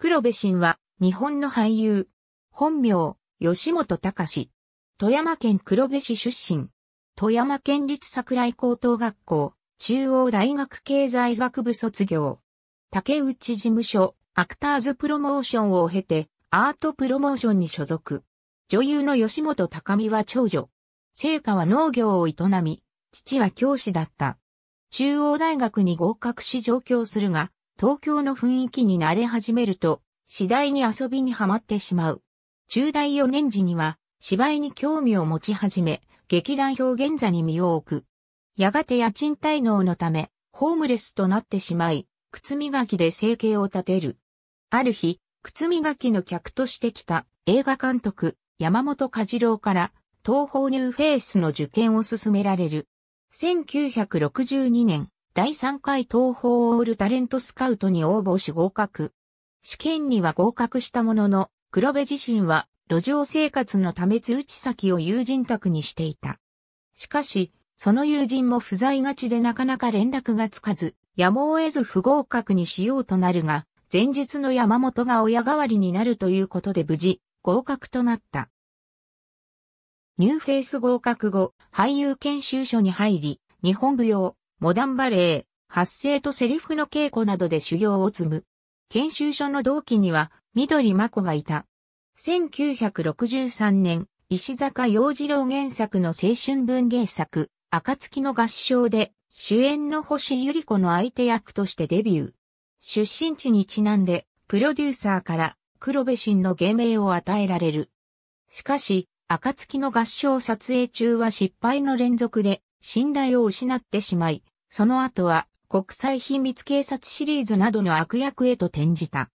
黒部真は、日本の俳優。本名、吉本隆。富山県黒部市出身。富山県立桜井高等学校、中央大学経済学部卒業。竹内事務所、アクターズプロモーションを経て、アートプロモーションに所属。女優の吉本隆美は長女。聖火は農業を営み、父は教師だった。中央大学に合格し上京するが、東京の雰囲気に慣れ始めると、次第に遊びにはまってしまう。中大4年時には、芝居に興味を持ち始め、劇団表現座に身を置く。やがて家賃滞納のため、ホームレスとなってしまい、靴磨きで生計を立てる。ある日、靴磨きの客としてきた映画監督、山本和次郎から、東方ニューフェイスの受験を勧められる。1962年、第3回東宝オールタレントスカウトに応募し合格。試験には合格したものの、黒部自身は路上生活のため通知先を友人宅にしていた。しかし、その友人も不在がちでなかなか連絡がつかず、やむを得ず不合格にしようとなるが、前日の山本が親代わりになるということで無事、合格となった。ニューフェイス合格後、俳優研修所に入り、日本舞踊、モダンバレー、発声とセリフの稽古などで修行を積む。研修所の同期には、緑真子がいた。1963年、石坂洋次郎原作の青春文芸作、暁の合唱で、主演の星ゆり子の相手役としてデビュー。出身地にちなんで、プロデューサーから黒部真の芸名を与えられる。しかし、暁の合唱撮影中は失敗の連続で、信頼を失ってしまい、その後は国際秘密警察シリーズなどの悪役へと転じた。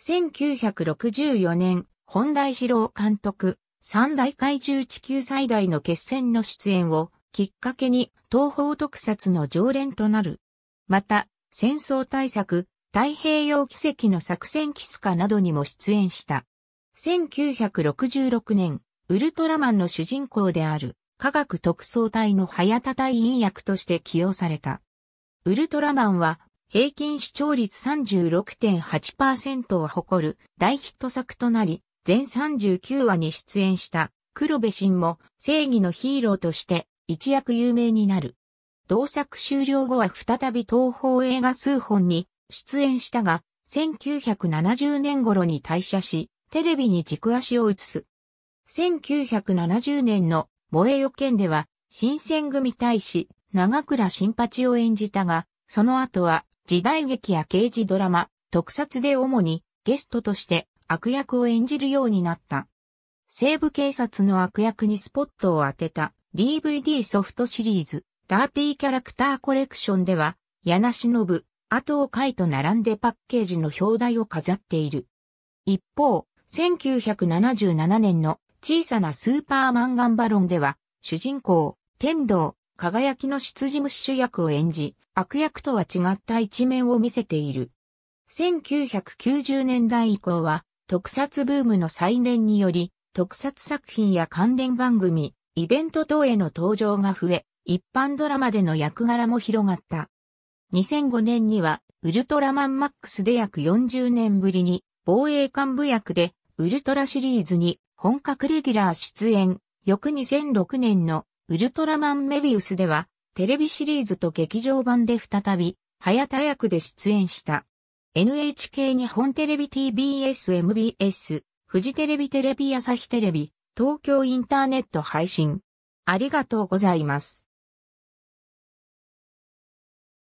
1964年、本大志郎監督、三大怪獣地球最大の決戦の出演をきっかけに東方特撮の常連となる。また、戦争対策、太平洋奇跡の作戦キスカなどにも出演した。1966年、ウルトラマンの主人公である科学特捜隊の早田隊員役として起用された。ウルトラマンは平均視聴率36.8%を誇る大ヒット作となり、全39話に出演した黒部真も正義のヒーローとして一躍有名になる。同作終了後は再び東方映画数本に出演したが、1970年頃に退社し、テレビに軸足を移す。1970年の萌えよ見では、新選組大使、長倉新八を演じたが、その後は、時代劇や刑事ドラマ、特撮で主に、ゲストとして悪役を演じるようになった。西部警察の悪役にスポットを当てた DVD ソフトシリーズ、ダーティーキャラクターコレクションでは、柳忍、後を海と並んでパッケージの表題を飾っている。一方、1977年の小さなスーパーマンガンバロンでは、主人公、天道、輝きの執事虫主役を演じ、悪役とは違った一面を見せている。1990年代以降は、特撮ブームの再燃により、特撮作品や関連番組、イベント等への登場が増え、一般ドラマでの役柄も広がった。2005年には、ウルトラマンマックスで約40年ぶりに、防衛幹部役で、ウルトラシリーズに本格レギュラー出演、翌2006年のウルトラマンメビウスでは、テレビシリーズと劇場版で再び、早田役で出演した。NHK 日本テレビ TBS MBS、フジテレビテレビ朝日テレビ、東京インターネット配信。ありがとうございます。